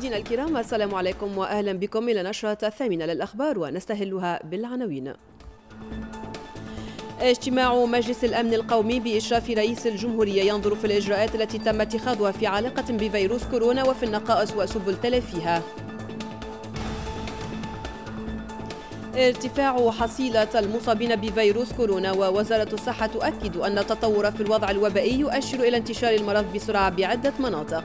مشاهدينا الكرام السلام عليكم واهلا بكم الى نشره الثامنه للاخبار ونستهلها بالعناوين. اجتماع مجلس الامن القومي باشراف رئيس الجمهوريه ينظر في الاجراءات التي تم اتخاذها في علاقه بفيروس كورونا وفي النقائص وسبل تلافيها. ارتفاع حصيلة المصابين بفيروس كورونا ووزارة الصحة تؤكد أن التطور في الوضع الوبائي يؤشر إلى انتشار المرض بسرعة بعدة مناطق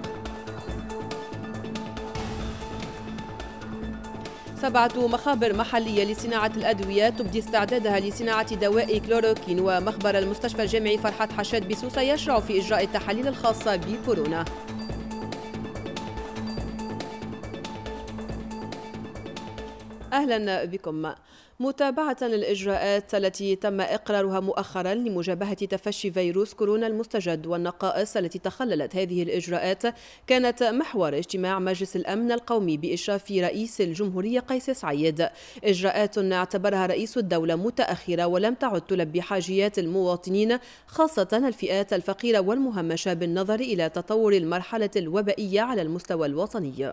سبعة مخابر محلية لصناعة الأدوية تبدي استعدادها لصناعة دواء كلوروكين ومخبر المستشفى الجامعي فرحة حشاد بسوسة يشرع في إجراء التحاليل الخاصة بكورونا أهلا بكم متابعة الإجراءات التي تم إقرارها مؤخرا لمجابهة تفشي فيروس كورونا المستجد والنقائص التي تخللت هذه الإجراءات كانت محور اجتماع مجلس الأمن القومي بإشراف رئيس الجمهورية قيس سعيد إجراءات اعتبرها رئيس الدولة متأخرة ولم تعد تلبي حاجيات المواطنين خاصة الفئات الفقيرة والمهمشة بالنظر إلى تطور المرحلة الوبائية على المستوى الوطني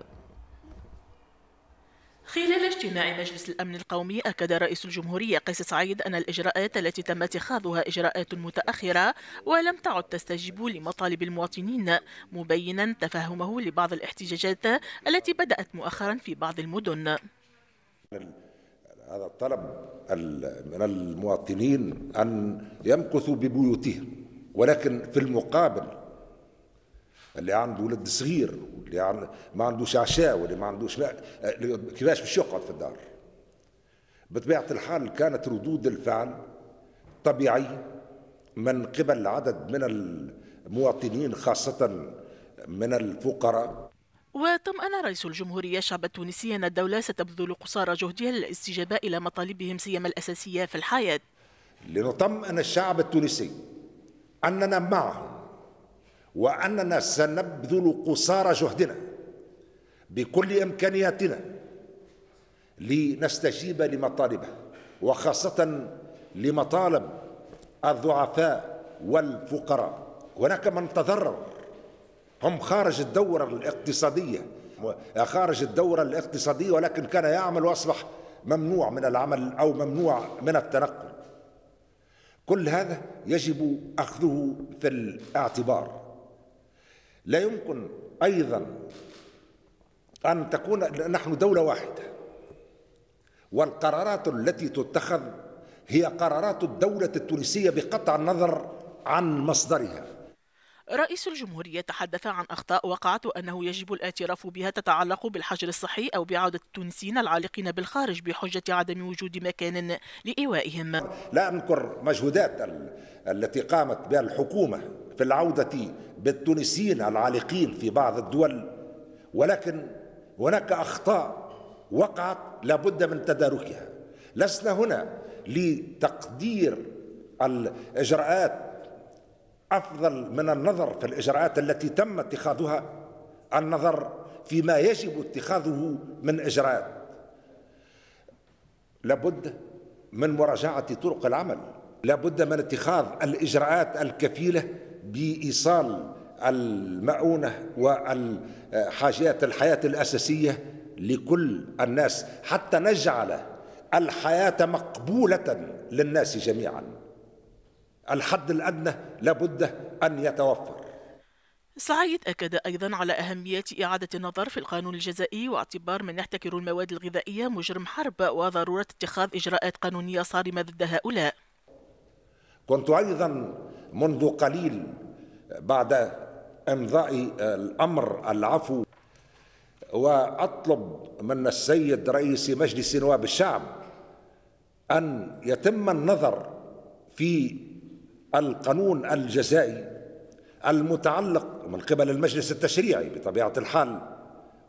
خلال اجتماع مجلس الأمن القومي أكد رئيس الجمهورية قيس سعيد أن الإجراءات التي تم اتخاذها إجراءات متأخرة ولم تعد تستجيب لمطالب المواطنين مبينا تفهمه لبعض الاحتجاجات التي بدأت مؤخرا في بعض المدن هذا الطلب من المواطنين أن يمكثوا ببيوتهم ولكن في المقابل اللي عنده ولد صغير واللي ما عندوش عشاء واللي ما عندوش كيفاش باش يقعد في الدار بطبيعه الحال كانت ردود الفعل طبيعيه من قبل عدد من المواطنين خاصه من الفقراء وطمأن رئيس الجمهورية الشعب التونسي أن الدولة ستبذل قصارى جهدها للاستجابة إلى مطالبهم سيما الأساسية في الحياة لنطمئن الشعب التونسي أننا معه وأننا سنبذل قصارى جهدنا بكل إمكانياتنا لنستجيب لمطالبه وخاصة لمطالب الضعفاء والفقراء هناك من تضرر هم خارج الدورة الاقتصادية خارج الدورة الاقتصادية ولكن كان يعمل وأصبح ممنوع من العمل أو ممنوع من التنقل كل هذا يجب أخذه في الاعتبار لا يمكن أيضا أن تكون نحن دولة واحدة والقرارات التي تتخذ هي قرارات الدولة التونسية بقطع النظر عن مصدرها رئيس الجمهورية تحدث عن أخطاء وقعت وأنه يجب الاعتراف بها تتعلق بالحجر الصحي أو بعودة التونسيين العالقين بالخارج بحجة عدم وجود مكان لإيوائهم لا أنكر مجهودات التي قامت بها الحكومة في العودة بالتونسيين العالقين في بعض الدول ولكن هناك أخطاء وقعت لابد من تداركها لسنا هنا لتقدير الإجراءات أفضل من النظر في الإجراءات التي تم اتخاذها النظر فيما يجب اتخاذه من إجراءات لابد من مراجعة طرق العمل لابد من اتخاذ الإجراءات الكفيلة بإيصال المعونة وحاجات الحياة الأساسية لكل الناس حتى نجعل الحياة مقبولة للناس جميعاً الحد الأدنى لابد أن يتوفر سعيد أكد أيضا على أهمية إعادة النظر في القانون الجزائي واعتبار من يحتكر المواد الغذائية مجرم حرب وضرورة اتخاذ إجراءات قانونية صارمة ضد هؤلاء كنت أيضا منذ قليل بعد امضاء الامر العفو واطلب من السيد رئيس مجلس نواب الشعب ان يتم النظر في القانون الجزائي المتعلق من قبل المجلس التشريعي بطبيعة الحال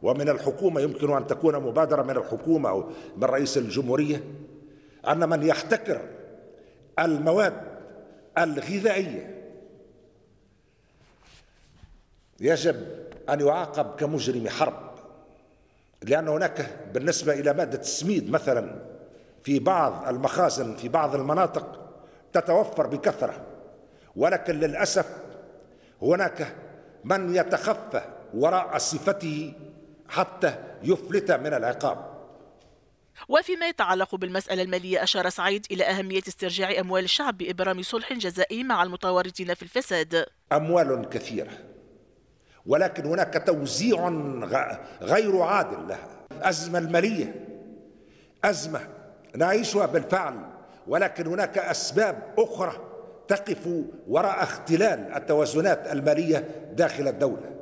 ومن الحكومة يمكن أن تكون مبادرة من الحكومة أو من رئيس الجمهورية أن من يحتكر المواد الغذائية يجب أن يعاقب كمجرم حرب لأن هناك بالنسبة إلى مادة السميد مثلا في بعض المخازن في بعض المناطق تتوفر بكثره ولكن للأسف هناك من يتخفى وراء صفته حتى يفلت من العقاب وفيما يتعلق بالمسألة المالية أشار سعيد إلى أهمية استرجاع أموال الشعب بإبرام صلح جزائي مع المتورطين في الفساد أموال كثيرة ولكن هناك توزيع غير عادل لها أزمة المالية أزمة نعيشها بالفعل ولكن هناك أسباب أخرى تقف وراء اختلال التوازنات المالية داخل الدولة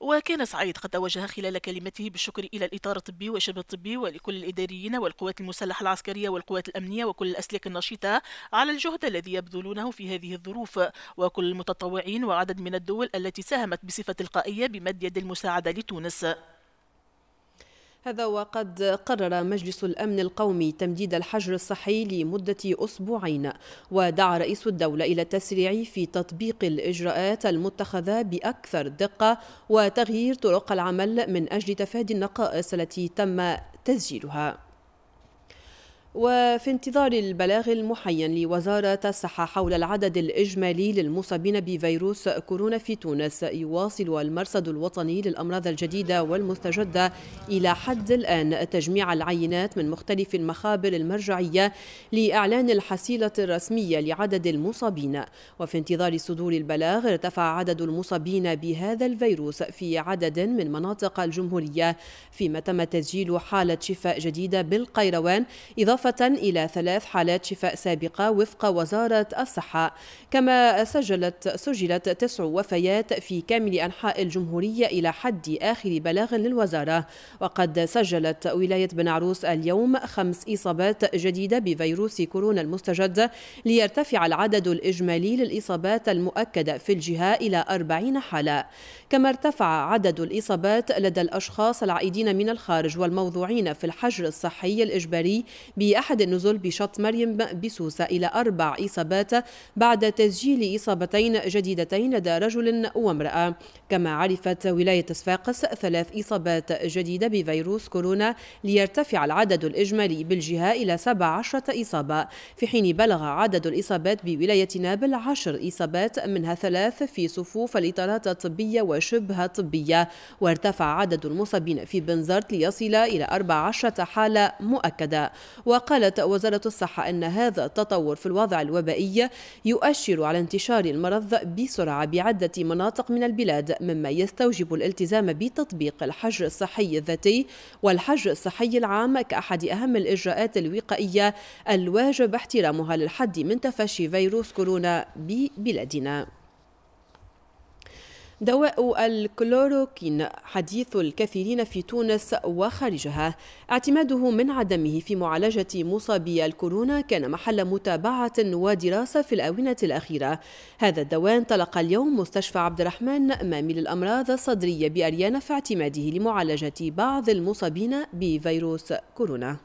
وكان سعيد قد توجه خلال كلمته بالشكر إلى الإطار الطبي وشبه الطبي ولكل الإداريين والقوات المسلحة العسكرية والقوات الأمنية وكل الأسلاك النشطة على الجهد الذي يبذلونه في هذه الظروف وكل المتطوعين وعدد من الدول التي ساهمت بصفة تلقائية بمد يد المساعدة لتونس هذا وقد قرر مجلس الأمن القومي تمديد الحجر الصحي لمدة أسبوعين ودعا رئيس الدولة إلى التسريع في تطبيق الإجراءات المتخذة بأكثر دقة وتغيير طرق العمل من أجل تفادي النقائص التي تم تسجيلها وفي انتظار البلاغ المحين لوزارة الصحة حول العدد الإجمالي للمصابين بفيروس كورونا في تونس يواصل المرصد الوطني للأمراض الجديدة والمستجدة إلى حد الآن تجميع العينات من مختلف المخابر المرجعية لإعلان الحصيلة الرسمية لعدد المصابين وفي انتظار صدور البلاغ ارتفع عدد المصابين بهذا الفيروس في عدد من مناطق الجمهورية فيما تم تسجيل حالة شفاء جديدة بالقيروان إضافة إضافة إلى ثلاث حالات شفاء سابقة وفق وزارة الصحة كما سجلت سجلت تسع وفيات في كامل أنحاء الجمهورية إلى حد آخر بلاغ للوزارة وقد سجلت ولاية بن عروس اليوم خمس إصابات جديدة بفيروس كورونا المستجد ليرتفع العدد الإجمالي للإصابات المؤكدة في الجهة إلى 40 حالة كما ارتفع عدد الإصابات لدى الأشخاص العائدين من الخارج والموضوعين في الحجر الصحي الإجباري ب في أحد النزل بشط مريم بسوسة إلى أربع إصابات بعد تسجيل إصابتين جديدتين لدى رجل وامرأة كما عرفت ولاية صفاقس ثلاث إصابات جديدة بفيروس كورونا ليرتفع العدد الإجمالي بالجهة إلى 17 إصابة في حين بلغ عدد الإصابات بولاية نابل 10 إصابات منها ثلاث في صفوف الإطارات الطبية وشبه طبية وارتفع عدد المصابين في بنزرت ليصل إلى 14 حالة مؤكدة وقالت وزارة الصحة أن هذا التطور في الوضع الوبائي يؤشر على انتشار المرض بسرعة بعدة مناطق من البلاد مما يستوجب الالتزام بتطبيق الحجر الصحي الذاتي والحجر الصحي العام كأحد أهم الإجراءات الوقائية الواجب احترامها للحد من تفشي فيروس كورونا ببلادنا دواء الكلوروكين حديث الكثيرين في تونس وخارجها اعتماده من عدمه في معالجة مصابي الكورونا كان محل متابعة ودراسة في الآونة الأخيرة هذا الدواء انطلق اليوم مستشفى عبد الرحمن مامي للأمراض الصدرية بأريانا في اعتماده لمعالجة بعض المصابين بفيروس كورونا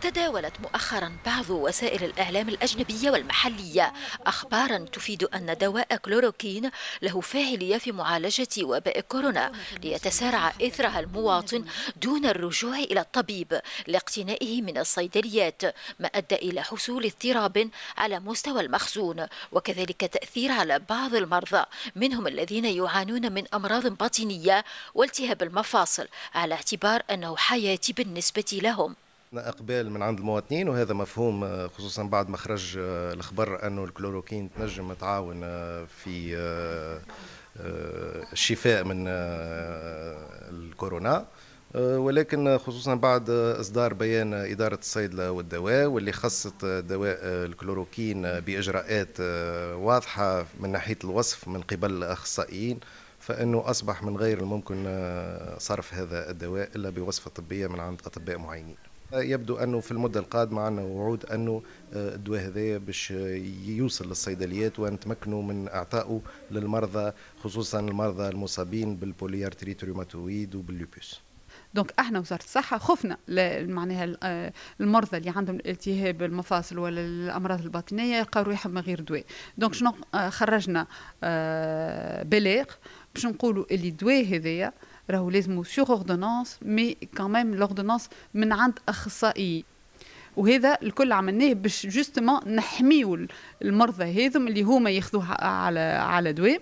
تداولت مؤخرا بعض وسائل الإعلام الأجنبية والمحلية أخبارا تفيد أن دواء كلوروكين له فاعلية في معالجة وباء كورونا ليتسارع إثرها المواطن دون الرجوع إلى الطبيب لاقتنائه من الصيدليات ما أدى إلى حصول اضطراب على مستوى المخزون وكذلك تأثير على بعض المرضى منهم الذين يعانون من أمراض باطنية والتهاب المفاصل على اعتبار أنه حياتي بالنسبة لهم اقبال من عند المواطنين وهذا مفهوم آه، خصوصا بعد ما خرج آه، الخبر انه الكلوروكين تنجم تعاون آه، في الشفاء من الكورونا ولكن خصوصا بعد اصدار بيان اداره الصيدله والدواء واللي خصت دواء الكلوروكين باجراءات واضحه من ناحيه الوصف من قبل الاخصائيين فانه اصبح من غير الممكن صرف هذا الدواء الا بوصفه طبيه من عند اطباء معينين يبدو انه في المده القادمه عندنا وعود انه آه، الدواء هذايا باش يوصل للصيدليات ونتمكنوا من اعطائه للمرضى خصوصا المرضى المصابين بالبوليارتريت روماتويد وباللوبوس دونك احنا وزاره الصحه خفنا معناها آه، المرضى اللي عندهم التهاب المفاصل ولا الامراض الباطنيه يلقاو روحهم من غير دواء دونك شنو آه، خرجنا بلاغ باش نقولوا اللي الدواء هذايا راهو لازم سيغ اوردونونس مي كان ميم لوردونونس من عند اخصائي وهذا الكل عملناه باش جوستومون نحميو المرضى هذم اللي هما ياخذوها على على دواء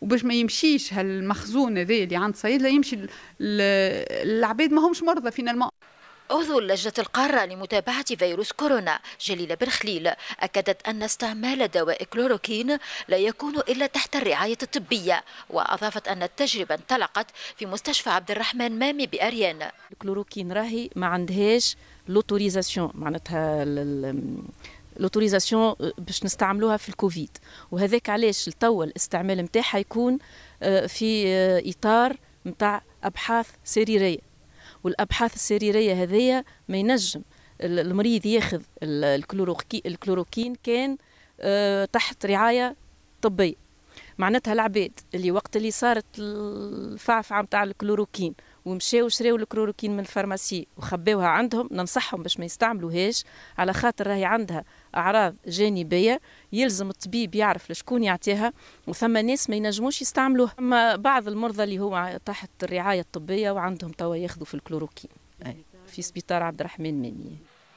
وباش ما يمشيش هالمخزون هذا اللي عند صيدله يمشي العباد ما همش مرضى فينالمون عضو لجنة القارة لمتابعة فيروس كورونا جليلة بن خليل أكدت أن استعمال دواء كلوروكين لا يكون إلا تحت الرعاية الطبية وأضافت أن التجربة انطلقت في مستشفى عبد الرحمن مامي بأريان الكلوروكين راهي ما عندهاش لوتوريزاسيون معناتها لوتوريزاسيون باش نستعملوها في الكوفيد وهذاك علاش لتوا الاستعمال نتاعها يكون آه، في آه، اطار نتاع ابحاث سريريه والابحاث السريريه هذية ما ينجم المريض ياخذ الكلوروكين كان آه، تحت رعايه طبيه معناتها العباد اللي وقت اللي صارت الفعفعه نتاع الكلوروكين ومشاو شراو الكلوروكين من الفارماسي وخباوها عندهم ننصحهم باش ما يستعملوهاش على خاطر راهي عندها اعراض جانبيه يلزم الطبيب يعرف لشكون يعطيها وثم ناس ما ينجموش يستعملوه اما بعض المرضى اللي هو تحت الرعايه الطبيه وعندهم توا ياخذوا في الكلوروكين في سبيطار عبد الرحمن مانيه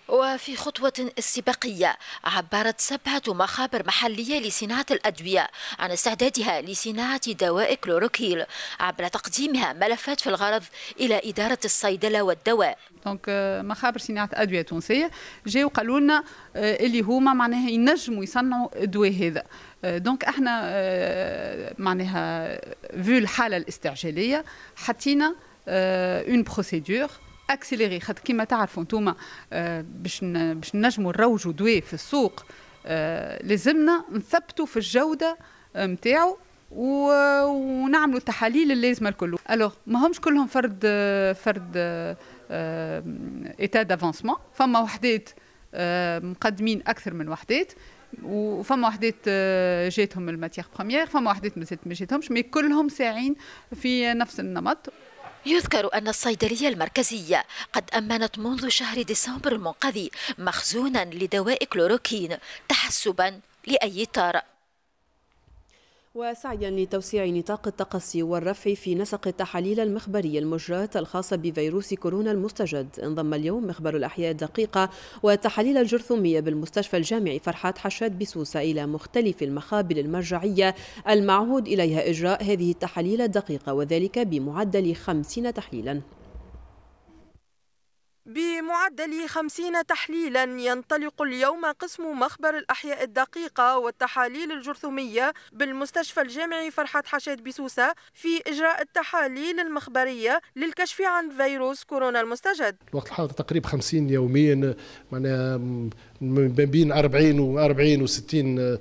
وفي خطوة استباقية عبرت سبعة مخابر محلية لصناعة الأدوية عن استعدادها لصناعة دواء كلوروكيل عبر تقديمها ملفات في الغرض إلى إدارة الصيدلة والدواء دونك euh, مخابر صناعة أدوية تونسية جاوا قالوا لنا آه، اللي هما معناها ينجموا يصنعوا الدواء هذا دونك آه، احنا آه، معناها في الحالة الاستعجالية حطينا اون بروسيدور اكسيليري خاطر كيما تعرفوا انتوما آه، باش باش نجموا نروجوا دوي في السوق آه، لازمنا نثبتوا في الجوده آه، نتاعو ونعملوا التحاليل اللازمه الكل الوغ همش كلهم فرد فرد ايتا دافونسمون فما وحدات مقدمين اكثر من وحدات وفما وحدات جاتهم الماتيغ بروميير فما وحدات مازالت ما جاتهمش مي كلهم ساعين في نفس النمط يذكر أن الصيدلية المركزية قد أمنت منذ شهر ديسمبر المنقذ مخزونا لدواء كلوروكين تحسبا لأي طارئ وسعيا لتوسيع نطاق التقصي والرفع في نسق التحاليل المخبرية المجراة الخاصة بفيروس كورونا المستجد انضم اليوم مخبر الأحياء الدقيقة والتحاليل الجرثومية بالمستشفى الجامعي فرحات حشاد بسوسة إلى مختلف المخابر المرجعية المعهود إليها إجراء هذه التحاليل الدقيقة وذلك بمعدل خمسين تحليلا بمعدل خمسين تحليلا ينطلق اليوم قسم مخبر الأحياء الدقيقة والتحاليل الجرثومية بالمستشفى الجامعي فرحات حشيد بسوسة في إجراء التحاليل المخبرية للكشف عن فيروس كورونا المستجد وقت الحاضر تقريبا خمسين يوميا ما بين 40 و 40 و 60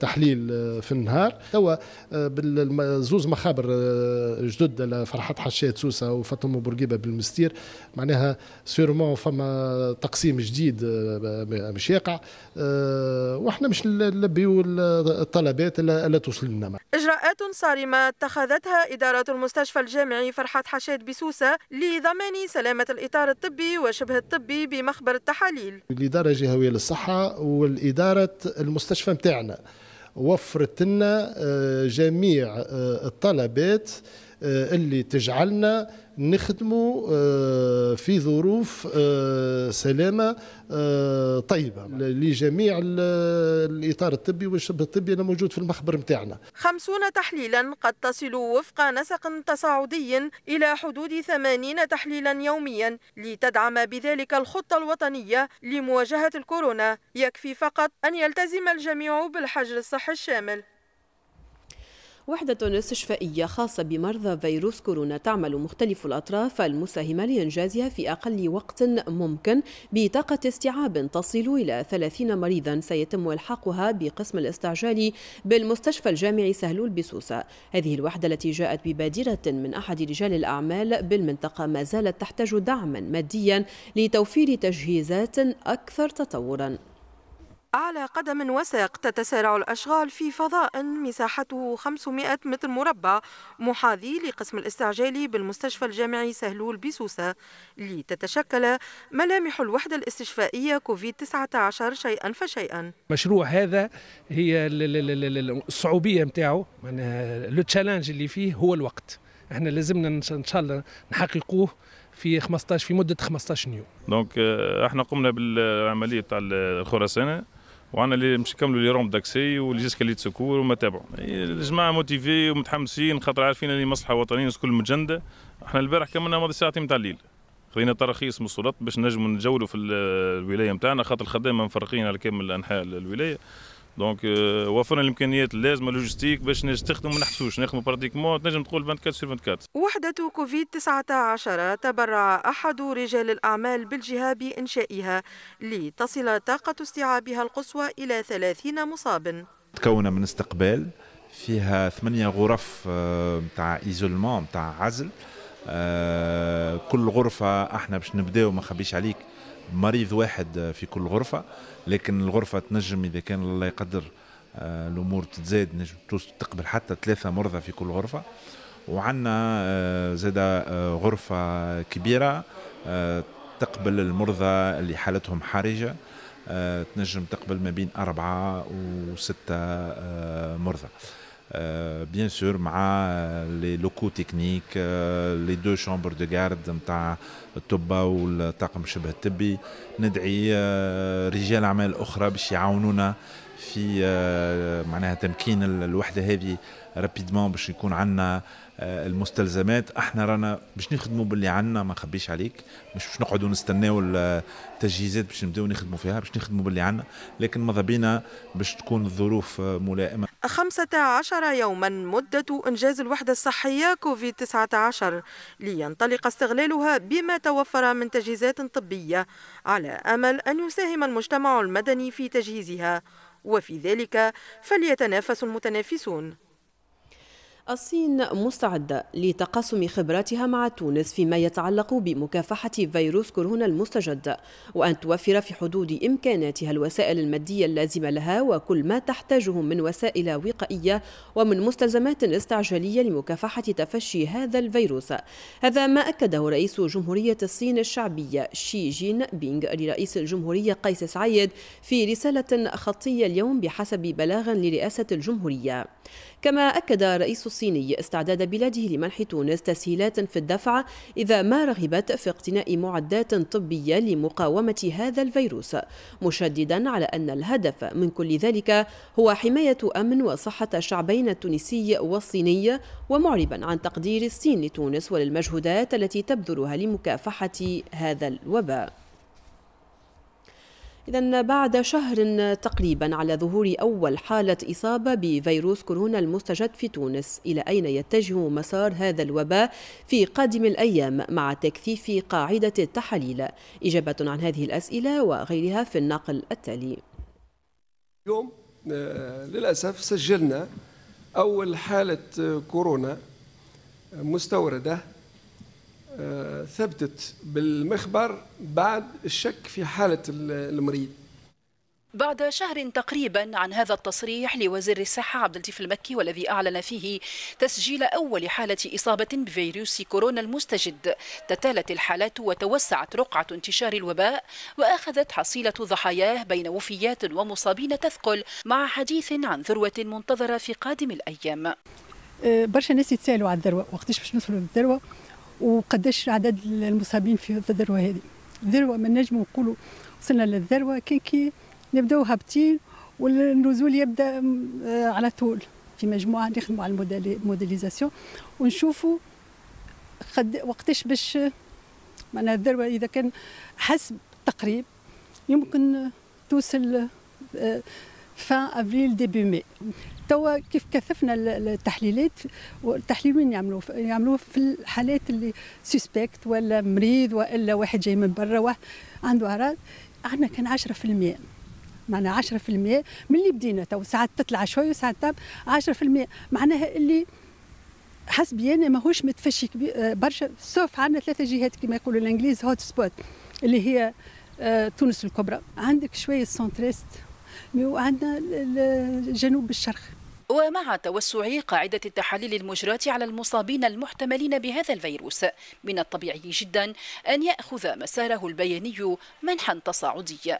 تحليل آه، في النهار توا آه، بالزوز مخابر آه، جدد فرحات حشيت سوسه وفاطمه بورقيبه بالمستير معناها سيرمون فما تقسيم جديد مش يقع واحنا مش نلبيو الطلبات لا توصل لنا اجراءات صارمه اتخذتها اداره المستشفى الجامعي فرحات حشاد بسوسه لضمان سلامه الاطار الطبي وشبه الطبي بمخبر التحاليل الاداره الجهويه الادويه للصحه والاداره المستشفى نتاعنا وفرت لنا آه، جميع آه، الطلبات آه، اللي تجعلنا نخدم آه، في ظروف آه، سلامه طيبه نعم. لجميع الاطار الطبي والشبه الطبي انا موجود في المخبر نتاعنا. 50 تحليلا قد تصل وفق نسق تصاعدي الى حدود 80 تحليلا يوميا لتدعم بذلك الخطه الوطنيه لمواجهه الكورونا، يكفي فقط ان يلتزم الجميع بالحجر الصحي الشامل. وحدة استشفائية خاصة بمرضى فيروس كورونا تعمل مختلف الأطراف المساهمة لإنجازها في أقل وقت ممكن بطاقة استيعاب تصل إلى 30 مريضا سيتم إلحاقها بقسم الاستعجال بالمستشفى الجامعي سهلول بسوسة هذه الوحدة التي جاءت ببادرة من أحد رجال الأعمال بالمنطقة ما زالت تحتاج دعما ماديا لتوفير تجهيزات أكثر تطورا على قدم وساق تتسارع الأشغال في فضاء مساحته 500 متر مربع محاذي لقسم الاستعجالي بالمستشفى الجامعي سهلول بسوسة لتتشكل ملامح الوحدة الاستشفائية كوفيد-19 شيئا فشيئا مشروع هذا هي الصعوبية متاعه لو تشالنج اللي فيه هو الوقت احنا لازمنا ان شاء الله نحققوه في 15 في مده 15 يوم دونك euh, احنا قمنا بالعمليه تاع الخرسانه وعندنا اللي باش كملوا لي رومب داكسي وليزيسكالي دو سكور وما تابعوا الجماعه موتيفي ومتحمسين خاطر عارفين اللي مصلحه وطنيه وكل مجنده احنا البارح كملنا ماضي ساعتين متاع الليل خذينا تراخيص من السلطات باش نجموا نجولوا في الولايه نتاعنا خاطر الخدامه مفرقين على كامل انحاء الولايه دونك euh, وفرنا الامكانيات اللازمه لوجيستيك باش نستخدموا ما نحبسوش نخدموا براتيكمون تنجم تقول 24 سور 24 وحده كوفيد 19 تبرع احد رجال الاعمال بالجهه بانشائها لتصل طاقه استيعابها القصوى الى 30 مصاب تكون من استقبال فيها ثمانية غرف نتاع آه، ايزولمون نتاع عزل آه، كل غرفة احنا باش نبداو ما خبيش عليك مريض واحد في كل غرفة لكن الغرفة تنجم إذا كان الله يقدر آه، الأمور تتزاد نجم تقبل حتى ثلاثة مرضى في كل غرفة وعندنا آه، زادة آه، غرفة كبيرة تقبل المرضى اللي حالتهم حرجة تنجم تقبل ما بين أربعة وستة مرضى بيان سور مع لي لوكو تكنيك لي دو شامبر دو غارد نتاع الطب والطاقم شبه الطبي ندعي رجال اعمال اخرى باش يعاونونا في معناها تمكين الوحده هذه رابيدمون باش يكون عندنا المستلزمات احنا رانا باش نخدموا باللي عندنا ما نخبيش عليك مش باش نقعدوا نستناو التجهيزات باش نبداو نخدموا فيها باش نخدموا باللي عندنا لكن ماذا بينا باش تكون الظروف ملائمه 15 يوما مدة إنجاز الوحدة الصحية كوفيد 19 لينطلق استغلالها بما توفر من تجهيزات طبية على أمل أن يساهم المجتمع المدني في تجهيزها وفي ذلك فليتنافس المتنافسون الصين مستعدة لتقاسم خبراتها مع تونس فيما يتعلق بمكافحة فيروس كورونا المستجد وأن توفر في حدود إمكاناتها الوسائل المادية اللازمة لها وكل ما تحتاجه من وسائل وقائية ومن مستلزمات استعجالية لمكافحة تفشي هذا الفيروس هذا ما أكده رئيس جمهورية الصين الشعبية شي جين بينغ لرئيس الجمهورية قيس سعيد في رسالة خطية اليوم بحسب بلاغ لرئاسة الجمهورية كما أكد الرئيس الصيني استعداد بلاده لمنح تونس تسهيلات في الدفع إذا ما رغبت في اقتناء معدات طبية لمقاومة هذا الفيروس مشددا على أن الهدف من كل ذلك هو حماية أمن وصحة الشعبين التونسي والصيني ومعربا عن تقدير الصين لتونس وللمجهودات التي تبذلها لمكافحة هذا الوباء إذا بعد شهر تقريبا على ظهور أول حالة إصابة بفيروس كورونا المستجد في تونس إلى أين يتجه مسار هذا الوباء في قادم الأيام مع تكثيف قاعدة التحاليل إجابة عن هذه الأسئلة وغيرها في النقل التالي اليوم آه، للأسف سجلنا أول حالة آه، كورونا مستوردة آه، ثبتت بالمخبر بعد الشك في حالة المريض بعد شهر تقريبا عن هذا التصريح لوزير الصحة عبد اللطيف المكي والذي أعلن فيه تسجيل أول حالة إصابة بفيروس كورونا المستجد تتالت الحالات وتوسعت رقعة انتشار الوباء وأخذت حصيلة ضحاياه بين وفيات ومصابين تثقل مع حديث عن ذروة منتظرة في قادم الأيام آه، برشا ناس يتسالوا على الذروة وقتاش باش نوصلوا للذروة وقداش عدد المصابين في الذروه هذه الذروه ما نجمو نقولوا وصلنا للذروه كان كي نبداو هابطين والنزول يبدا آه، على طول في مجموعه نخدموا على الموديليزاسيون ونشوفوا قد وقتاش باش معناها الذروه اذا كان حسب التقريب يمكن توصل فان افريل ديبي ماي توا كيف كثفنا التحليلات وين يعملوه يعملوه في الحالات اللي سوسبكت ولا مريض والا واحد جاي من برا عنده اعراض عندنا كان 10% معناها 10% من اللي بدينا تو ساعات تطلع شوي وساعات تاب 10% معناها اللي حسبي انا ماهوش متفشي آه، برشا سوف عندنا ثلاثه جهات كما يقولوا الانجليز هوت سبوت اللي هي آه، تونس الكبرى عندك شويه سونتريست وعندنا جنوب الشرق ومع توسع قاعدة التحاليل المجراة على المصابين المحتملين بهذا الفيروس من الطبيعي جدا أن يأخذ مساره البياني منحا تصاعديا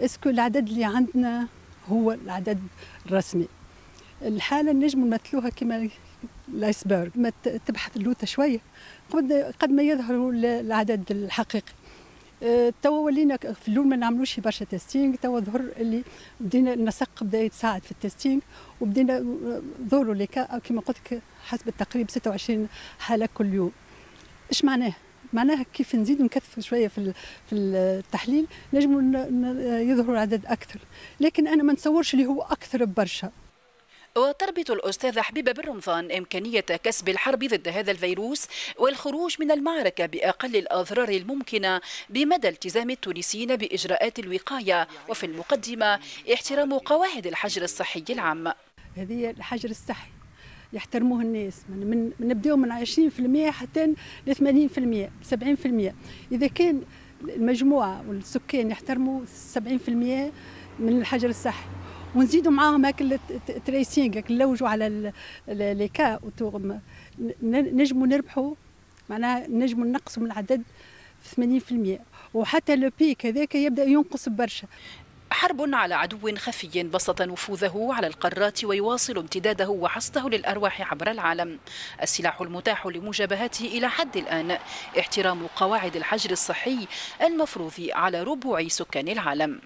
اسكو العدد اللي عندنا هو العدد الرسمي الحالة نجم نمثلوها كما الايسبرغ ما تبحث اللوطه شوية قد ما يظهر العدد الحقيقي توا ولينا في الاول ما نعملوش برشا تيستينغ توا ظهر اللي بدينا النسق بدا يتساعد في التيستينغ وبدينا ظهروا لي كيما قلت لك حسب التقريب 26 حاله كل يوم اش معناه؟ معناها كيف نزيد نكثف شويه في في التحليل نجم يظهروا عدد اكثر لكن انا ما نتصورش اللي هو اكثر ببرشا وتربط الأستاذة حبيبة بالرمضان إمكانية كسب الحرب ضد هذا الفيروس والخروج من المعركة بأقل الأضرار الممكنة بمدى التزام التونسيين بإجراءات الوقاية وفي المقدمة احترام قواعد الحجر الصحي العام هذه الحجر الصحي يحترموه الناس من من نبداو من 20% حتى ل 80% 70% اذا كان المجموعه والسكان يحترموا 70% من الحجر الصحي ونزيدوا معاهم هاك التريسينغ هاك نلوجوا على لي كا اوتور نجموا نربحوا معناها نجموا نقصوا من العدد في 80% وحتى لو بيك هذاك يبدا ينقص برشا حرب على عدو خفي بسط نفوذه على القارات ويواصل امتداده وحصده للأرواح عبر العالم السلاح المتاح لمجابهته إلى حد الآن احترام قواعد الحجر الصحي المفروض على ربع سكان العالم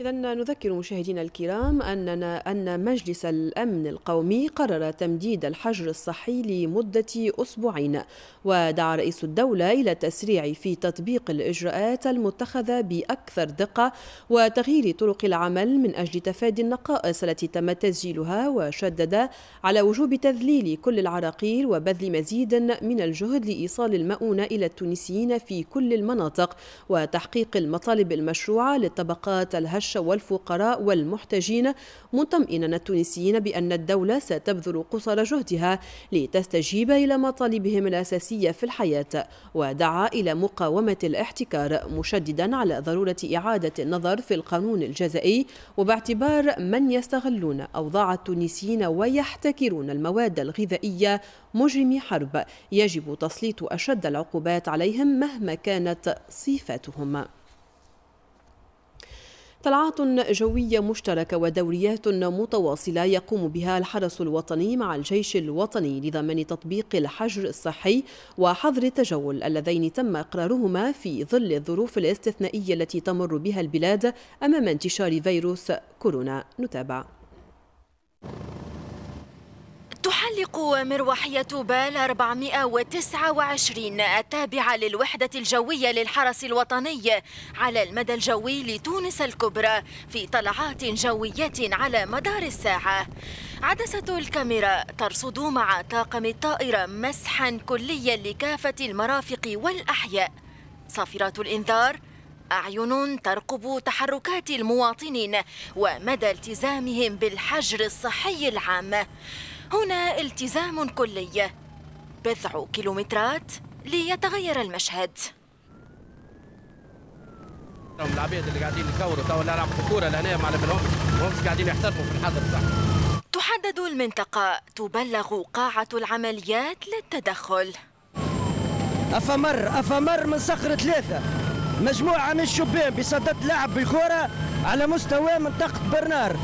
إذا نذكر مشاهدينا الكرام أننا أن مجلس الأمن القومي قرر تمديد الحجر الصحي لمدة أسبوعين ودعا رئيس الدولة إلى التسريع في تطبيق الإجراءات المتخذة بأكثر دقة وتغيير طرق العمل من أجل تفادي النقائص التي تم تسجيلها وشدد على وجوب تذليل كل العراقيل وبذل مزيد من الجهد لإيصال المؤونة إلى التونسيين في كل المناطق وتحقيق المطالب المشروعة للطبقات الهشة الحش والفقراء والمحتاجين مطمئنا التونسيين بأن الدولة ستبذل قصر جهدها لتستجيب إلى مطالبهم الأساسية في الحياة ودعا إلى مقاومة الاحتكار مشددا على ضرورة إعادة النظر في القانون الجزائي وباعتبار من يستغلون أوضاع التونسيين ويحتكرون المواد الغذائية مجرمي حرب يجب تسليط أشد العقوبات عليهم مهما كانت صفاتهم طلعات جوية مشتركة ودوريات متواصلة يقوم بها الحرس الوطني مع الجيش الوطني لضمان تطبيق الحجر الصحي وحظر التجول اللذين تم إقرارهما في ظل الظروف الاستثنائية التي تمر بها البلاد أمام انتشار فيروس كورونا نتابع تحلق مروحية بال 429 التابعة للوحدة الجوية للحرس الوطني على المدى الجوي لتونس الكبرى في طلعات جوية على مدار الساعة عدسة الكاميرا ترصد مع طاقم الطائرة مسحا كليا لكافة المرافق والأحياء صافرات الإنذار أعين ترقب تحركات المواطنين ومدى التزامهم بالحجر الصحي العام هنا التزام كلي بضع كيلومترات ليتغير المشهد هم العباد اللي قاعدين يكوروا تو نلعب كوره لهنا مع علملهمش وهم قاعدين يحترموا في الحظر بتاعهم تحدد المنطقة تبلغ قاعة العمليات للتدخل أفمر أفمر من صخر ثلاثة مجموعة من الشبان بصدد لعب بالكرة على مستوى منطقة برنار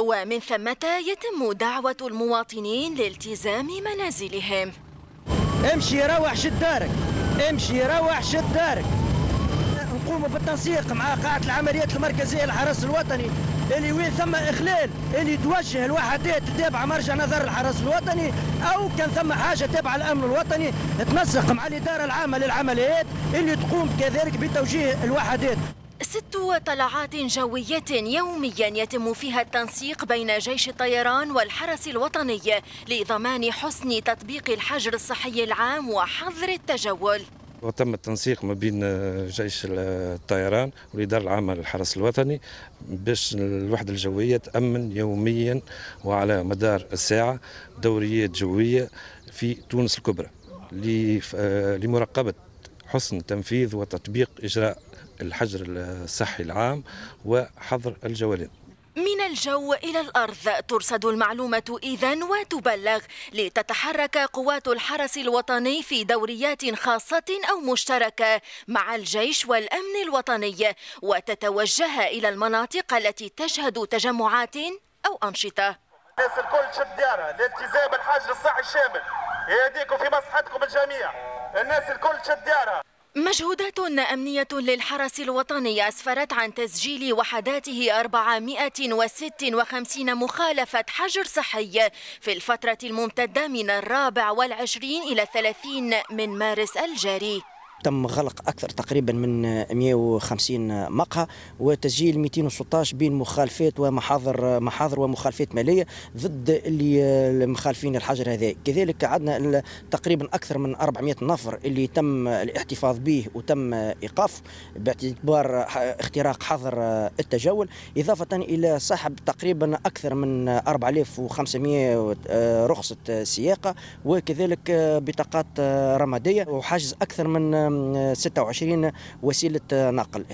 ومن ثم يتم دعوة المواطنين لالتزام منازلهم امشي روح شد دارك امشي روح شد دارك نقوم بالتنسيق مع قاعة العمليات المركزية الحرس الوطني اللي وين ثم إخلال اللي توجه الوحدات تابعة مرجع نظر الحرس الوطني أو كان ثم حاجة تابعة الأمن الوطني تنسق مع الإدارة العامة للعمليات اللي تقوم كذلك بتوجيه الوحدات ست طلعات جوية يوميا يتم فيها التنسيق بين جيش الطيران والحرس الوطني لضمان حسن تطبيق الحجر الصحي العام وحظر التجول وتم التنسيق ما بين جيش الطيران والإدارة العامة للحرس الوطني باش الوحدة الجوية تأمن يوميا وعلى مدار الساعة دوريات جوية في تونس الكبرى لمراقبة حسن تنفيذ وتطبيق إجراء الحجر الصحي العام وحظر الجوالات من الجو إلى الأرض ترصد المعلومة إذا وتبلغ لتتحرك قوات الحرس الوطني في دوريات خاصة أو مشتركة مع الجيش والأمن الوطني وتتوجه إلى المناطق التي تشهد تجمعات أو أنشطة الناس الكل تشد ديارها لالتزام الحجر الصحي الشامل يهديكم في مصلحتكم الجميع الناس الكل تشد ديارها مجهودات أمنية للحرس الوطني أسفرت عن تسجيل وحداته 456 مخالفة حجر صحي في الفترة الممتدة من الرابع والعشرين إلى الثلاثين من مارس الجاري تم غلق أكثر تقريبا من 150 مقهى وتسجيل 216 بين مخالفات ومحاضر محاضر ومخالفات مالية ضد اللي المخالفين الحجر هذا كذلك عندنا تقريبا أكثر من 400 نفر اللي تم الاحتفاظ به وتم ايقاف باعتبار اختراق حظر التجول إضافة إلى سحب تقريبا أكثر من 4500 رخصة سياقة وكذلك بطاقات رمادية وحجز أكثر من 26 وسيلة نقل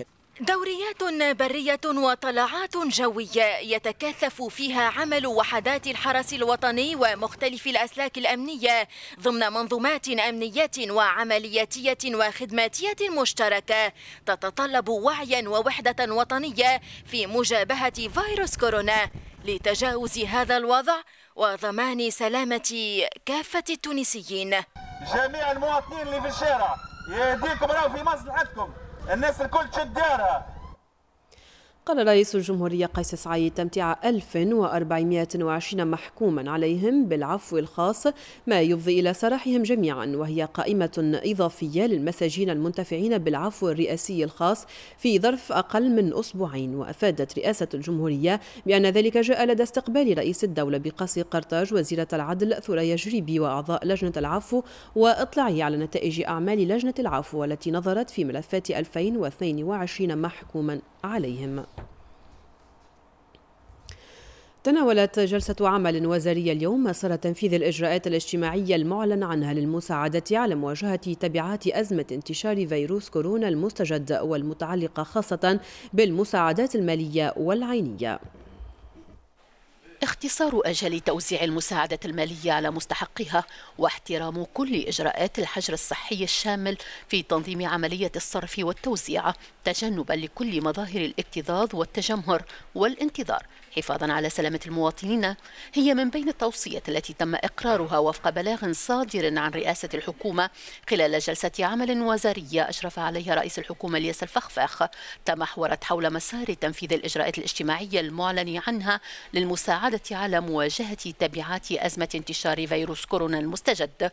دوريات برية وطلعات جوية يتكثف فيها عمل وحدات الحرس الوطني ومختلف الأسلاك الأمنية ضمن منظومات أمنية وعملياتية وخدماتية مشتركة تتطلب وعيا ووحدة وطنية في مجابهة فيروس كورونا لتجاوز هذا الوضع وضمان سلامة كافة التونسيين جميع المواطنين اللي في الشارع يهديكم راهو في مصلحتكم الناس الكل تشد دارها قال رئيس الجمهورية قيس سعيد تمتع 1420 محكوما عليهم بالعفو الخاص ما يفضي إلى سراحهم جميعا وهي قائمة إضافية للمساجين المنتفعين بالعفو الرئاسي الخاص في ظرف أقل من أسبوعين وأفادت رئاسة الجمهورية بأن ذلك جاء لدى استقبال رئيس الدولة بقصي قرطاج وزيرة العدل ثريا جريبي وأعضاء لجنة العفو وإطلاعه على نتائج أعمال لجنة العفو والتي نظرت في ملفات 2022 محكوما عليهم تناولت جلسة عمل وزارية اليوم مسار تنفيذ الإجراءات الاجتماعية المعلن عنها للمساعدة على مواجهة تبعات أزمة انتشار فيروس كورونا المستجد والمتعلقة خاصة بالمساعدات المالية والعينية اختصار أجل توزيع المساعدة المالية على مستحقها واحترام كل إجراءات الحجر الصحي الشامل في تنظيم عملية الصرف والتوزيع تجنبا لكل مظاهر الاكتظاظ والتجمهر والانتظار حفاظا على سلامة المواطنين هي من بين التوصية التي تم إقرارها وفق بلاغ صادر عن رئاسة الحكومة خلال جلسة عمل وزارية أشرف عليها رئيس الحكومة الياس الفخفاخ تمحورت حول مسار تنفيذ الإجراءات الاجتماعية المعلن عنها للمساعدة على مواجهة تبعات أزمة انتشار فيروس كورونا المستجد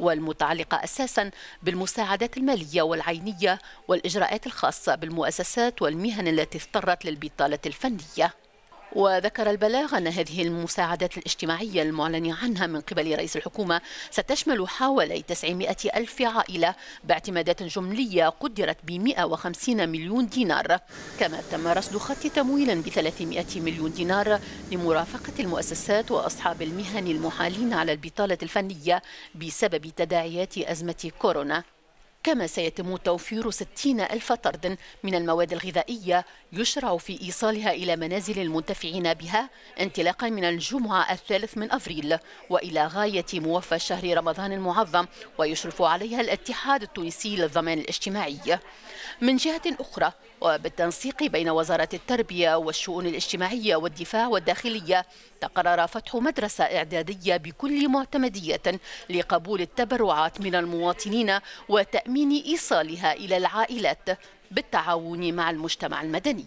والمتعلقة أساسا بالمساعدات المالية والعينية والإجراءات الخاصة بالمؤسسات والمهن التي اضطرت للبطالة الفنية وذكر البلاغ أن هذه المساعدات الاجتماعية المعلن عنها من قبل رئيس الحكومة ستشمل حوالي 900 ألف عائلة باعتمادات جملية قدرت ب 150 مليون دينار كما تم رصد خط تمويل ب 300 مليون دينار لمرافقة المؤسسات وأصحاب المهن المحالين على البطالة الفنية بسبب تداعيات أزمة كورونا كما سيتم توفير 60 ألف طرد من المواد الغذائية يشرع في إيصالها إلى منازل المنتفعين بها انطلاقا من الجمعة الثالث من أفريل وإلى غاية موفى شهر رمضان المعظم ويشرف عليها الاتحاد التونسي للضمان الاجتماعي من جهة أخرى وبالتنسيق بين وزارة التربية والشؤون الاجتماعية والدفاع والداخلية تقرر فتح مدرسة إعدادية بكل معتمدية لقبول التبرعات من المواطنين وتأمين لتأمين إيصالها إلى العائلات بالتعاون مع المجتمع المدني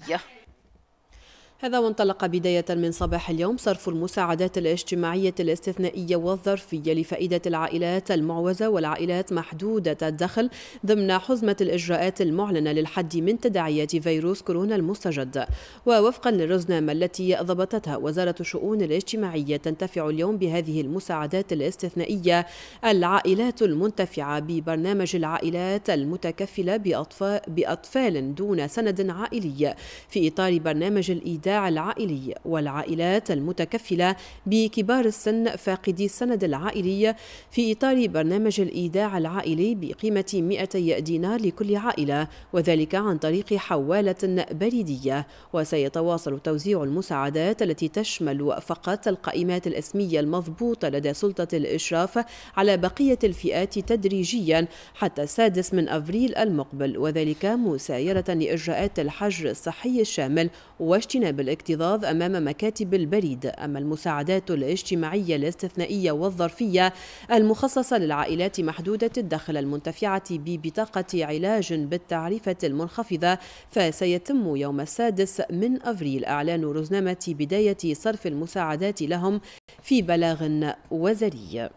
هذا وانطلق بداية من صباح اليوم صرف المساعدات الاجتماعية الاستثنائية والظرفية لفائدة العائلات المعوزة والعائلات محدودة الدخل ضمن حزمة الإجراءات المعلنة للحد من تداعيات فيروس كورونا المستجد ووفقا للرزنامة التي ضبطتها وزارة الشؤون الاجتماعية تنتفع اليوم بهذه المساعدات الاستثنائية العائلات المنتفعة ببرنامج العائلات المتكفلة بأطفال دون سند عائلي في إطار برنامج الإيداع العائلي والعائلات المتكفلة بكبار السن فاقدي السند العائلي في إطار برنامج الإيداع العائلي بقيمة 200 دينار لكل عائلة وذلك عن طريق حوالة بريدية وسيتواصل توزيع المساعدات التي تشمل فقط القائمات الاسمية المضبوطة لدى سلطة الإشراف على بقية الفئات تدريجيا حتى السادس من أفريل المقبل وذلك مسايرة لإجراءات الحجر الصحي الشامل واجتناب بالاكتظاظ أمام مكاتب البريد أما المساعدات الاجتماعية الاستثنائية والظرفية المخصصة للعائلات محدودة الدخل المنتفعة ببطاقة علاج بالتعريفة المنخفضة فسيتم يوم السادس من أفريل إعلان رزنامة بداية صرف المساعدات لهم في بلاغ وزاري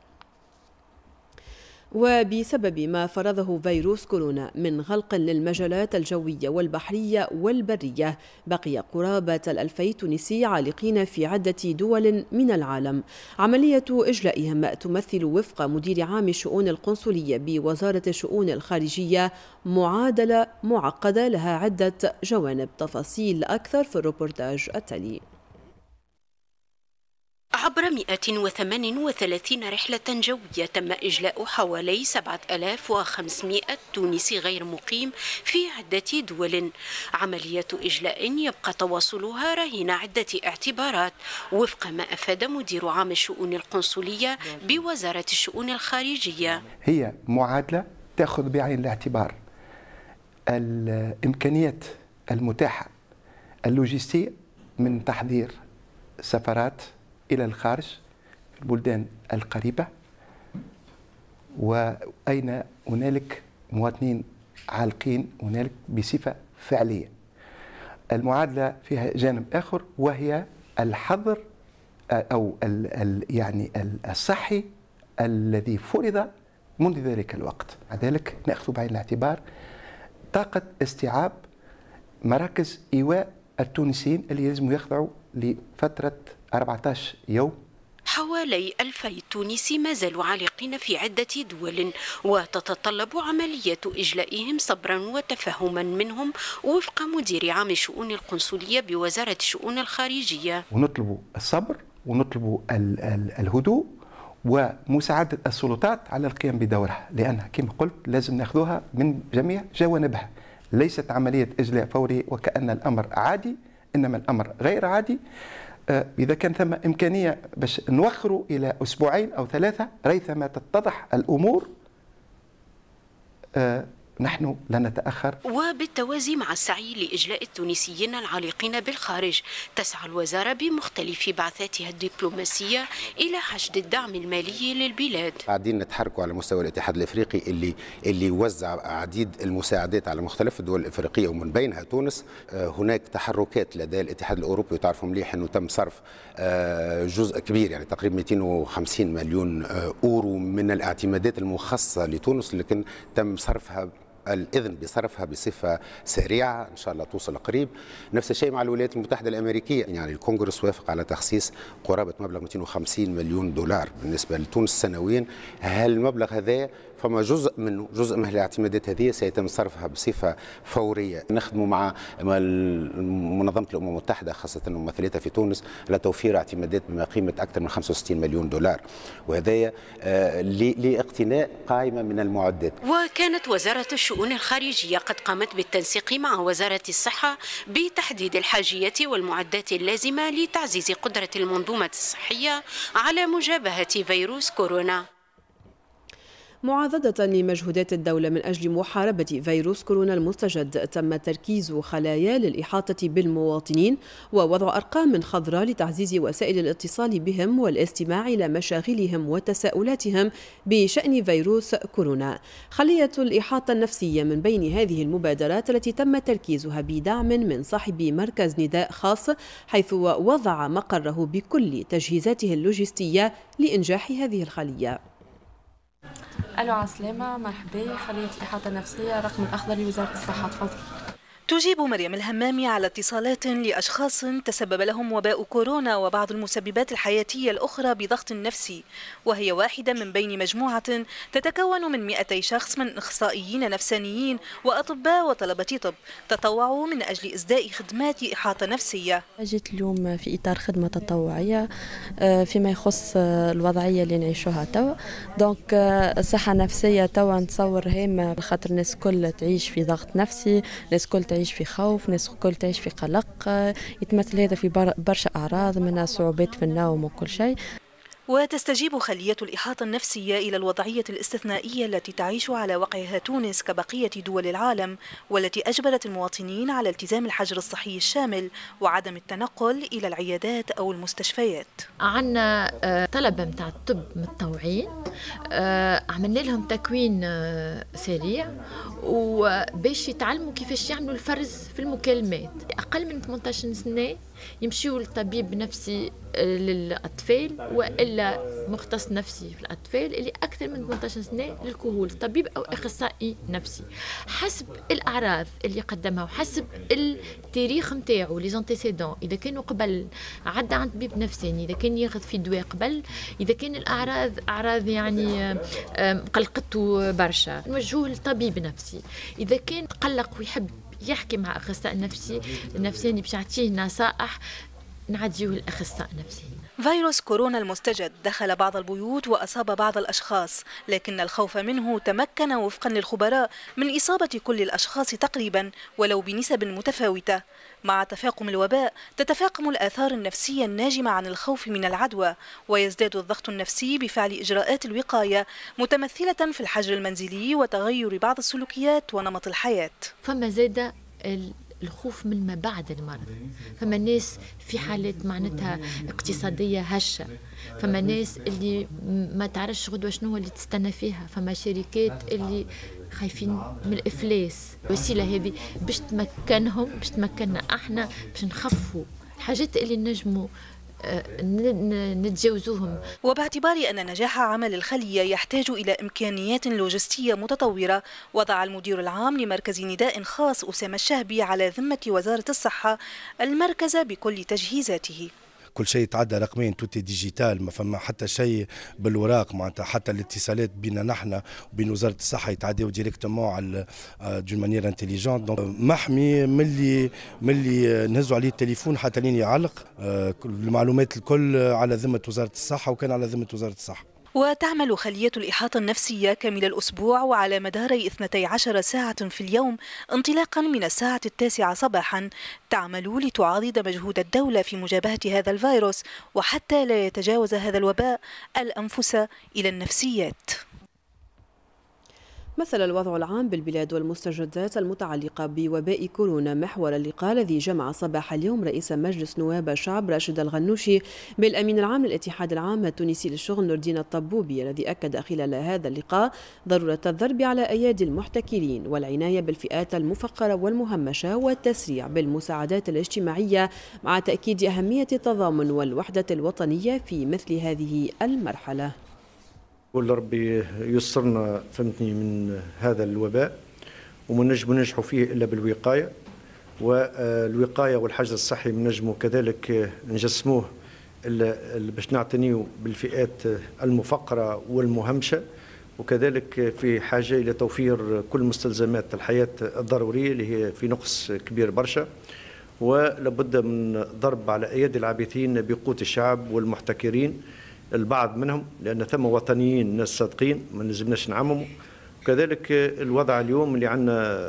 وبسبب ما فرضه فيروس كورونا من غلق للمجالات الجوية والبحرية والبرية بقي قرابة الألفي تونسي عالقين في عدة دول من العالم عملية إجلائهم تمثل وفق مدير عام الشؤون القنصلية بوزارة الشؤون الخارجية معادلة معقدة لها عدة جوانب تفاصيل أكثر في الروبورتاج التالي عبر 138 رحلة جوية تم إجلاء حوالي 7500 تونسي غير مقيم في عدة دول عملية إجلاء يبقى تواصلها رهين عدة اعتبارات وفق ما أفاد مدير عام الشؤون القنصلية بوزارة الشؤون الخارجية هي معادلة تأخذ بعين الاعتبار الإمكانيات المتاحة اللوجستية من تحضير سفرات إلى الخارج في البلدان القريبة وأين هنالك مواطنين عالقين هنالك بصفة فعلية المعادلة فيها جانب آخر وهي الحظر آه، أو الـ الـ يعني الصحي الذي فرض منذ ذلك الوقت مع ذلك نأخذ بعين الاعتبار طاقة استيعاب مراكز إيواء التونسيين اللي يلزم يخضعوا لفترة 14 يوم حوالي ألفي تونسي ما زالوا عالقين في عدة دول وتتطلب عملية إجلائهم صبرا وتفهما منهم وفق مدير عام الشؤون القنصلية بوزارة الشؤون الخارجية ونطلب الصبر ونطلب ال ال الهدوء ومساعدة السلطات على القيام بدورها لأنها كما قلت لازم نأخذها من جميع جوانبها ليست عملية إجلاء فوري وكأن الأمر عادي إنما الأمر غير عادي آه، إذا كان ثم إمكانية باش نوخروا إلى أسبوعين أو ثلاثة ريثما تتضح الأمور آه، نحن لا نتأخر وبالتوازي مع السعي لإجلاء التونسيين العالقين بالخارج تسعى الوزارة بمختلف بعثاتها الدبلوماسية إلى حشد الدعم المالي للبلاد قاعدين نتحركوا على مستوى الاتحاد الإفريقي اللي اللي وزع عديد المساعدات على مختلف الدول الإفريقية ومن بينها تونس آه، هناك تحركات لدى الاتحاد الأوروبي وتعرفوا مليح أنه تم صرف آه، جزء كبير يعني تقريبا 250 مليون آه، أورو من الاعتمادات المخصصة لتونس لكن تم صرفها الاذن بصرفها بصفه سريعه ان شاء الله توصل قريب نفس الشيء مع الولايات المتحده الامريكيه يعني الكونغرس وافق على تخصيص قرابه مبلغ 250 مليون دولار بالنسبه لتونس سنويا هل المبلغ هذا فما جزء منه جزء من الاعتمادات هذه سيتم صرفها بصفه فوريه نخدموا مع منظمه الامم المتحده خاصه ممثلتها في تونس لتوفير اعتمادات بما قيمه اكثر من 65 مليون دولار وهذايا آه، لاقتناء قائمه من المعدات وكانت وزاره الشؤون الخارجيه قد قامت بالتنسيق مع وزاره الصحه بتحديد الحاجيه والمعدات اللازمه لتعزيز قدره المنظومه الصحيه على مجابهه فيروس كورونا معاضدة لمجهودات الدولة من أجل محاربة فيروس كورونا المستجد تم تركيز خلايا للإحاطة بالمواطنين ووضع أرقام خضراء لتعزيز وسائل الاتصال بهم والاستماع إلى مشاغلهم وتساؤلاتهم بشأن فيروس كورونا خلية الإحاطة النفسية من بين هذه المبادرات التي تم تركيزها بدعم من صاحب مركز نداء خاص حيث وضع مقره بكل تجهيزاته اللوجستية لإنجاح هذه الخلية الو على السلامه مرحبا خليت الاحاطه النفسيه رقم الاخضر لوزاره الصحه تفضل تجيب مريم الهمامي على اتصالات لأشخاص تسبب لهم وباء كورونا وبعض المسببات الحياتية الأخرى بضغط نفسي وهي واحدة من بين مجموعة تتكون من 200 شخص من أخصائيين نفسانيين وأطباء وطلبة طب تطوعوا من أجل إزداء خدمات إحاطة نفسية جيت اليوم في إطار خدمة تطوعية آه، فيما يخص آه، الوضعية اللي نعيشوها توا دونك آه، الصحة النفسية توا نتصور هامة خاطر الناس كل تعيش في ضغط نفسي الناس كل تعيش تعيش في خوف ناس الكل تعيش في قلق يتمثل هذا في برشا أعراض منها صعوبات في النوم وكل شيء وتستجيب خلية الإحاطة النفسية إلى الوضعية الاستثنائية التي تعيش على وقعها تونس كبقية دول العالم والتي أجبرت المواطنين على التزام الحجر الصحي الشامل وعدم التنقل إلى العيادات أو المستشفيات عنا آه، طلبة متاع الطب متطوعين آه، عملنا لهم تكوين آه، سريع وباش يتعلموا كيفاش يعملوا الفرز في المكالمات أقل من 18 سنة يمشيو لطبيب نفسي آه، للاطفال والا مختص نفسي في الاطفال اللي اكثر من 18 سنه للكهول طبيب او اخصائي نفسي حسب الاعراض اللي قدمها وحسب التاريخ نتاعو لي زونتيسيدون اذا كانوا قبل عدى عند طبيب نفساني اذا كان ياخذ في دواء قبل اذا كان الاعراض اعراض يعني قلقته برشا نوجهوه لطبيب نفسي اذا كان تقلق ويحب يحكي مع اخصائي نفسي النفسي باش يعطيه نصائح نعديه الاخصائي النفسي فيروس كورونا المستجد دخل بعض البيوت وأصاب بعض الأشخاص لكن الخوف منه تمكن وفقا للخبراء من إصابة كل الأشخاص تقريبا ولو بنسب متفاوتة مع تفاقم الوباء تتفاقم الآثار النفسية الناجمة عن الخوف من العدوى ويزداد الضغط النفسي بفعل إجراءات الوقاية متمثلة في الحجر المنزلي وتغير بعض السلوكيات ونمط الحياة فما زاد الخوف من ما بعد المرض فما ناس في حالات معناتها اقتصادية هشة فما ناس اللي ما تعرفش غدوة شنو اللي تستنى فيها فما شركات اللي خايفين من الإفلاس الوسيلة هذه باش تمكنهم باش تمكننا احنا باش نخفوا الحاجات اللي نجموا نتجاوزوهم وباعتبار أن نجاح عمل الخلية يحتاج إلى إمكانيات لوجستية متطورة وضع المدير العام لمركز نداء خاص أسامة الشهبي على ذمة وزارة الصحة المركز بكل تجهيزاته كل شيء تعدى رقمين توتي ديجيتال ما فما حتى شيء بالوراق معناتها حتى الاتصالات بينا نحن وبين وزاره الصحه يتعداو ديريكتومون على دون مانيير انتيليجونت دونك محمي ملي ملي نهزوا عليه التليفون حتى لين يعلق آه، المعلومات الكل على ذمه وزاره الصحه وكان على ذمه وزاره الصحه وتعمل خلية الإحاطة النفسية كامل الأسبوع وعلى مدار 12 ساعة في اليوم انطلاقا من الساعة التاسعة صباحا تعمل لتعارض مجهود الدولة في مجابهة هذا الفيروس وحتى لا يتجاوز هذا الوباء الأنفس إلى النفسيات مثل الوضع العام بالبلاد والمستجدات المتعلقة بوباء كورونا محور اللقاء الذي جمع صباح اليوم رئيس مجلس نواب الشعب راشد الغنوشي بالأمين العام للاتحاد العام التونسي للشغل نور الدين الطبوبي الذي أكد خلال هذا اللقاء ضرورة الضرب على أيادي المحتكرين والعناية بالفئات المفقرة والمهمشة والتسريع بالمساعدات الاجتماعية مع تأكيد أهمية التضامن والوحدة الوطنية في مثل هذه المرحلة كل ربي يسرنا فهمتني من هذا الوباء وما نجم ننجحوا فيه الا بالوقايه والوقايه والحجر الصحي نجموا كذلك نجسموه باش نعتنيو بالفئات المفقره والمهمشه وكذلك في حاجه الى توفير كل مستلزمات الحياه الضروريه اللي هي في نقص كبير برشا ولابد من ضرب على ايادي العابثين بقوت الشعب والمحتكرين البعض منهم لأن ثم وطنيين ناس صادقين ما لازمناش نعمموا وكذلك الوضع اليوم اللي عندنا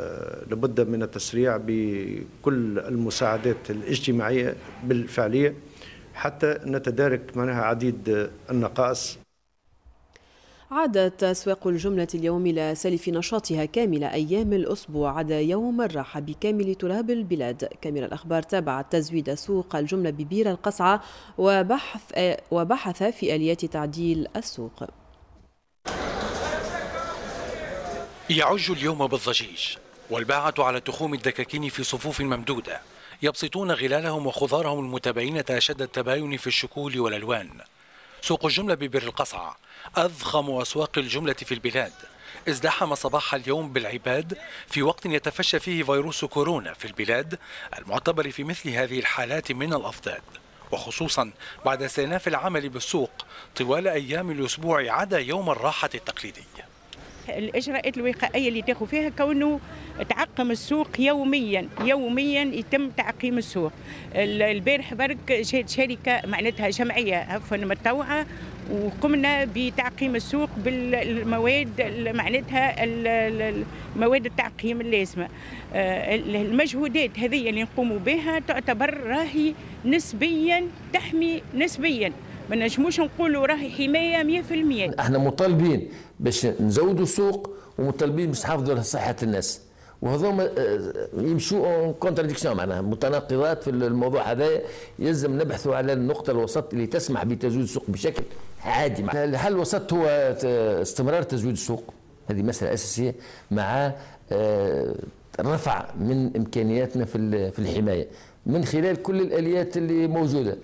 لابد من التسريع بكل المساعدات الاجتماعية بالفعلية حتى نتدارك معناها عديد النقائص عادت أسواق الجملة اليوم إلى سلف نشاطها كامل أيام الأسبوع عدا يوم الراحة بكامل تراب البلاد كاميرا الأخبار تابعت تزويد سوق الجملة ببير القصعة وبحث, وبحث في آليات تعديل السوق يعج اليوم بالضجيج والباعة على تخوم الدكاكين في صفوف ممدودة يبسطون غلالهم وخضارهم المتباينة أشد التباين في الشكول والألوان سوق الجملة ببر القصعة أضخم أسواق الجملة في البلاد ازدحم صباح اليوم بالعباد في وقت يتفشى فيه فيروس كورونا في البلاد المعتبر في مثل هذه الحالات من الأفضاد وخصوصا بعد استئناف العمل بالسوق طوال أيام الأسبوع عدا يوم الراحة التقليدي الاجراءات الوقائيه اللي تاخذ فيها كونه تعقم السوق يوميا يوميا يتم تعقيم السوق البارح برك جات شركه معناتها جمعيه عفوا متطوعه وقمنا بتعقيم السوق بالمواد معناتها مواد التعقيم اللازمه المجهودات هذه اللي نقوموا بها تعتبر راهي نسبيا تحمي نسبيا ما نجموش نقولوا راهي حمايه 100% احنا مطالبين باش نزودوا السوق ومطالبين باش نحافظوا على صحه الناس وهذوما آه، يمشوا كونتراديكسيون معناها متناقضات في الموضوع هذا يلزم نبحثوا على النقطه الوسط اللي تسمح بتزويد السوق بشكل عادي معناها الحل الوسط هو استمرار تزويد السوق هذه مساله اساسيه مع آه، رفع من امكانياتنا في الحمايه من خلال كل الاليات اللي موجوده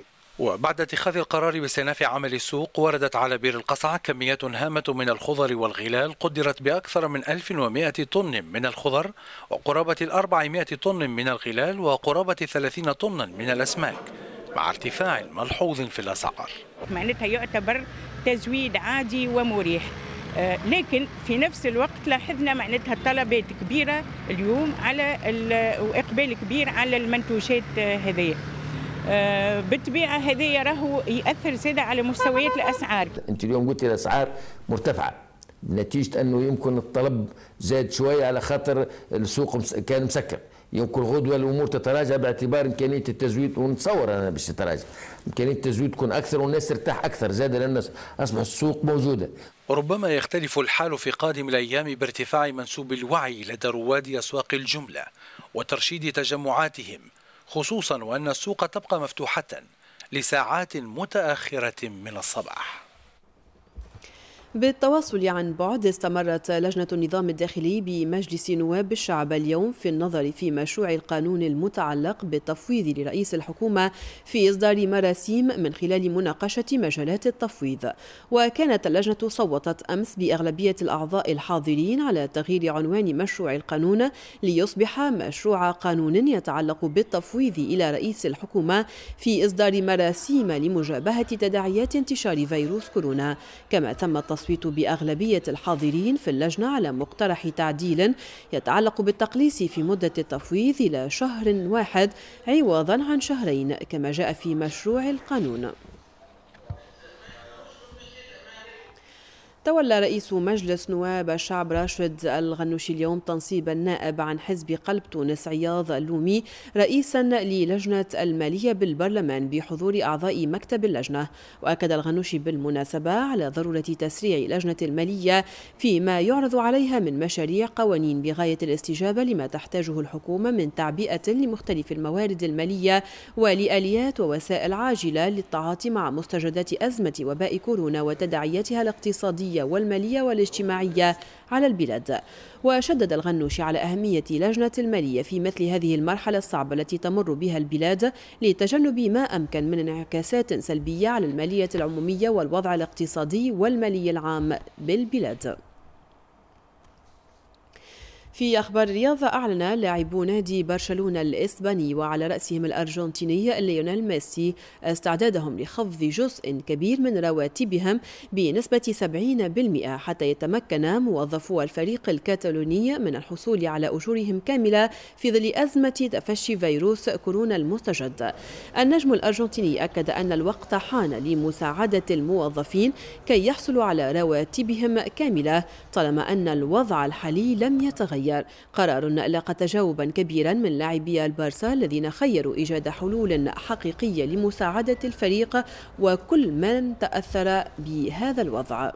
وبعد اتخاذ القرار باستئناف عمل السوق وردت على بئر القصعة كميات هامة من الخضر والغلال قدرت بأكثر من 1100 طن من الخضر وقرابة 400 طن من الغلال وقرابة 30 طنا من الأسماك مع ارتفاع ملحوظ في الأسعار معناتها يعتبر تزويد عادي ومريح آه، لكن في نفس الوقت لاحظنا معناتها طلبات كبيرة اليوم على وإقبال كبير على المنتوجات آه، هذه آه، بالطبيعه هدايا راهو ياثر زاد على مستويات الاسعار انت اليوم قلتي الاسعار مرتفعه نتيجه انه يمكن الطلب زاد شويه على خاطر السوق كان مسكر يمكن غدوه الامور تتراجع باعتبار امكانيه التزويد ونتصور انا باش تتراجع امكانيه التزويد تكون اكثر والناس ترتاح اكثر زاد لان اصبح السوق موجوده ربما يختلف الحال في قادم الايام بارتفاع منسوب الوعي لدى رواد اسواق الجمله وترشيد تجمعاتهم خصوصا وأن السوق تبقى مفتوحة لساعات متأخرة من الصباح بالتواصل عن بعد استمرت لجنة النظام الداخلي بمجلس نواب الشعب اليوم في النظر في مشروع القانون المتعلق بالتفويض لرئيس الحكومة في إصدار مراسيم من خلال مناقشة مجالات التفويض وكانت اللجنة صوتت أمس بأغلبية الأعضاء الحاضرين على تغيير عنوان مشروع القانون ليصبح مشروع قانون يتعلق بالتفويض إلى رئيس الحكومة في إصدار مراسيم لمجابهة تداعيات انتشار فيروس كورونا كما تم التصويت التصويت بأغلبية الحاضرين في اللجنة على مقترح تعديل يتعلق بالتقليص في مدة التفويض إلى شهر واحد عوضا عن شهرين كما جاء في مشروع القانون تولى رئيس مجلس نواب الشعب راشد الغنوشي اليوم تنصيب النائب عن حزب قلب تونس عياض اللومي رئيسا للجنة المالية بالبرلمان بحضور أعضاء مكتب اللجنة وأكد الغنوشي بالمناسبة على ضرورة تسريع لجنة المالية فيما يعرض عليها من مشاريع قوانين بغاية الاستجابة لما تحتاجه الحكومة من تعبئة لمختلف الموارد المالية ولآليات ووسائل عاجلة للتعاطي مع مستجدات أزمة وباء كورونا وتداعياتها الاقتصادية السياسية والمالية والاجتماعية على البلاد وشدد الغنوش على أهمية لجنة المالية في مثل هذه المرحلة الصعبة التي تمر بها البلاد لتجنب ما أمكن من انعكاسات سلبية على المالية العمومية والوضع الاقتصادي والمالي العام بالبلاد في أخبار الرياضة أعلن لاعبو نادي برشلونة الإسباني وعلى رأسهم الأرجنتيني ليونيل ميسي استعدادهم لخفض جزء كبير من رواتبهم بنسبة 70% حتى يتمكن موظفو الفريق الكتالوني من الحصول على أجورهم كاملة في ظل أزمة تفشي فيروس كورونا المستجد النجم الأرجنتيني أكد أن الوقت حان لمساعدة الموظفين كي يحصلوا على رواتبهم كاملة طالما أن الوضع الحالي لم يتغير يتغير قرار لاقى تجاوبا كبيرا من لاعبي البارسا الذين خيروا إيجاد حلول حقيقية لمساعدة الفريق وكل من تأثر بهذا الوضع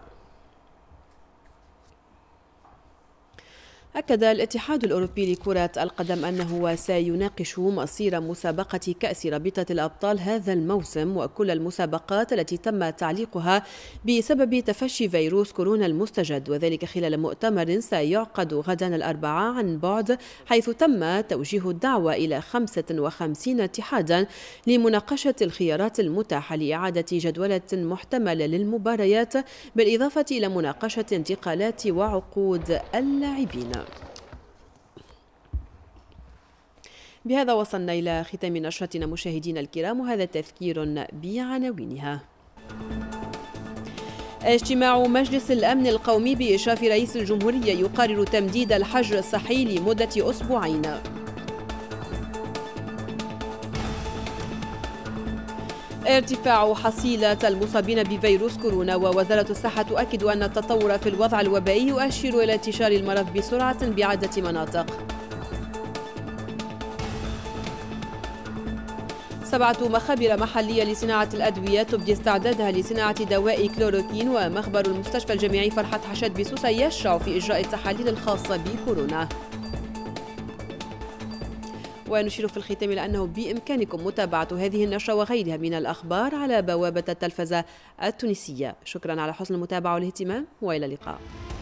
أكد الاتحاد الأوروبي لكرة القدم أنه سيناقش مصير مسابقة كأس رابطة الأبطال هذا الموسم وكل المسابقات التي تم تعليقها بسبب تفشي فيروس كورونا المستجد وذلك خلال مؤتمر سيعقد غدا الأربعاء عن بعد حيث تم توجيه الدعوة إلى 55 اتحادا لمناقشة الخيارات المتاحة لإعادة جدولة محتملة للمباريات بالإضافة إلى مناقشة انتقالات وعقود اللاعبين بهذا وصلنا إلى ختام نشرتنا مشاهدينا الكرام وهذا تذكير بعناوينها اجتماع مجلس الأمن القومي بإشراف رئيس الجمهورية يقرر تمديد الحجر الصحي لمدة أسبوعين ارتفاع حصيلة المصابين بفيروس كورونا ووزارة الصحة تؤكد أن التطور في الوضع الوبائي يؤشر إلى انتشار المرض بسرعة بعدة مناطق سبعة مخابر محلية لصناعة الأدوية تبدي استعدادها لصناعة دواء كلوروكين ومخبر المستشفى الجامعي فرحة حشد بسوسة يشرع في إجراء التحاليل الخاصة بكورونا ونشير في الختام إلى أنه بإمكانكم متابعة هذه النشرة وغيرها من الأخبار على بوابة التلفزة التونسية شكرا على حسن المتابعة والاهتمام وإلى اللقاء